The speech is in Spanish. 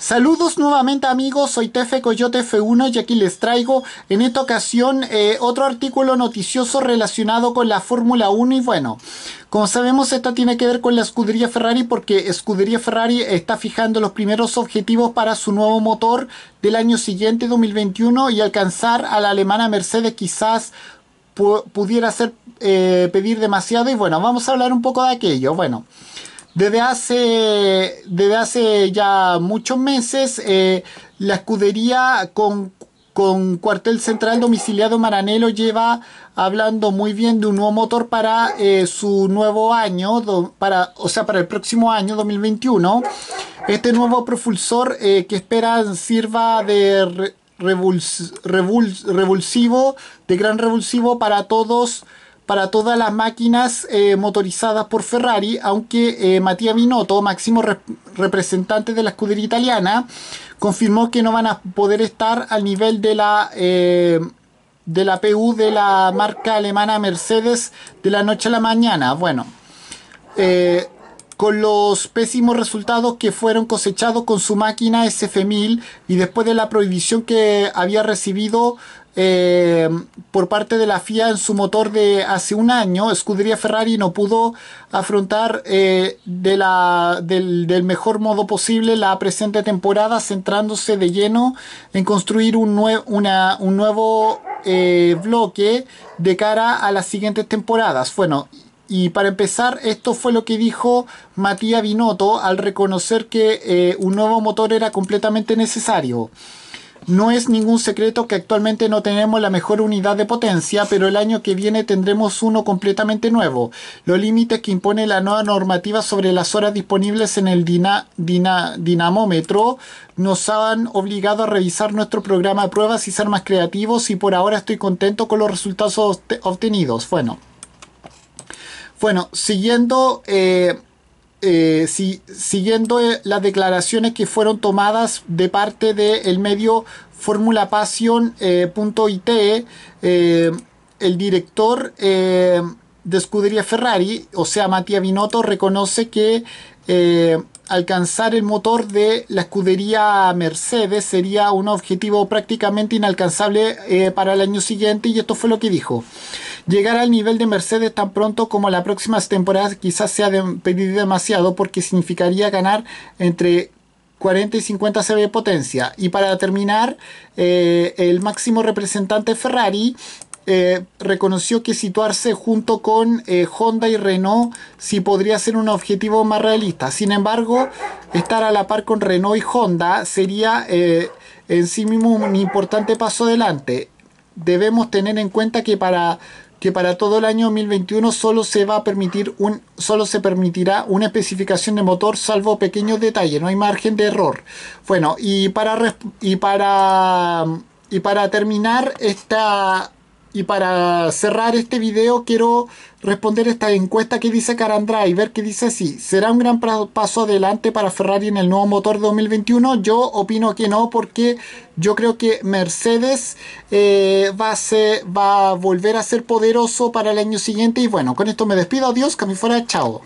Saludos nuevamente amigos, soy Tefe Coyote F1 y aquí les traigo en esta ocasión eh, otro artículo noticioso relacionado con la Fórmula 1 y bueno, como sabemos esto tiene que ver con la escudería Ferrari porque escudería Ferrari está fijando los primeros objetivos para su nuevo motor del año siguiente 2021 y alcanzar a la alemana Mercedes quizás pudiera ser eh, pedir demasiado y bueno, vamos a hablar un poco de aquello, bueno. Desde hace, desde hace ya muchos meses, eh, la escudería con, cuartel central domiciliado Maranelo lleva hablando muy bien de un nuevo motor para eh, su nuevo año, para, o sea, para el próximo año 2021. Este nuevo propulsor eh, que esperan sirva de revulsivo, de gran revulsivo para todos para todas las máquinas eh, motorizadas por Ferrari, aunque Matías eh, Mattia Binotto, máximo representante de la escudería italiana, confirmó que no van a poder estar al nivel de la, eh, de la PU de la marca alemana Mercedes de la noche a la mañana. Bueno, con los pésimos resultados que fueron cosechados con su máquina SF1000 y después de la prohibición que había recibido eh, por parte de la FIA en su motor de hace un año, Scuderia Ferrari no pudo afrontar eh, de la, del, mejor modo posible la presente temporada, centrándose de lleno en construir un, un nuevo eh, bloque de cara a las siguientes temporadas. Bueno, y para empezar, esto fue lo que dijo Matías Binotto al reconocer que un nuevo motor era completamente necesario. No es ningún secreto que actualmente no tenemos la mejor unidad de potencia, pero el año que viene tendremos uno completamente nuevo. Los límites que impone la nueva normativa sobre las horas disponibles en el dinamómetro nos han obligado a revisar nuestro programa de pruebas y ser más creativos y por ahora estoy contento con los resultados obtenidos. Bueno, bueno siguiendo... Eh, eh, si, siguiendo eh, las declaraciones que fueron tomadas de parte del medio formulapassion.it, eh, el director de escudería Ferrari, o sea, Matías Binotto, reconoce que alcanzar el motor de la escudería Mercedes sería un objetivo prácticamente inalcanzable para el año siguiente y esto fue lo que dijo llegar al nivel de Mercedes tan pronto como la próxima temporada quizás sea de pedir demasiado porque significaría ganar entre 40 y 50 CV potencia. Y para terminar, eh, el máximo representante Ferrari eh, reconoció que situarse junto con eh, Honda y Renault sí podría ser un objetivo más realista. Sin embargo, estar a la par con Renault y Honda sería en sí mismo un importante paso adelante. Debemos tener en cuenta que para que para todo el año 2021 solo se va a permitir un solo se permitirá una especificación de motor salvo pequeños detalles, no hay margen de error. Bueno, y para y para y para terminar esta y para cerrar este video quiero responder esta encuesta que dice Carandra y ver qué dice si ¿Será un gran paso adelante para Ferrari en el nuevo motor 2021? Yo opino que no porque yo creo que Mercedes eh, va, a va a volver a ser poderoso para el año siguiente. Y bueno, con esto me despido. Adiós, que me fuera. Chao.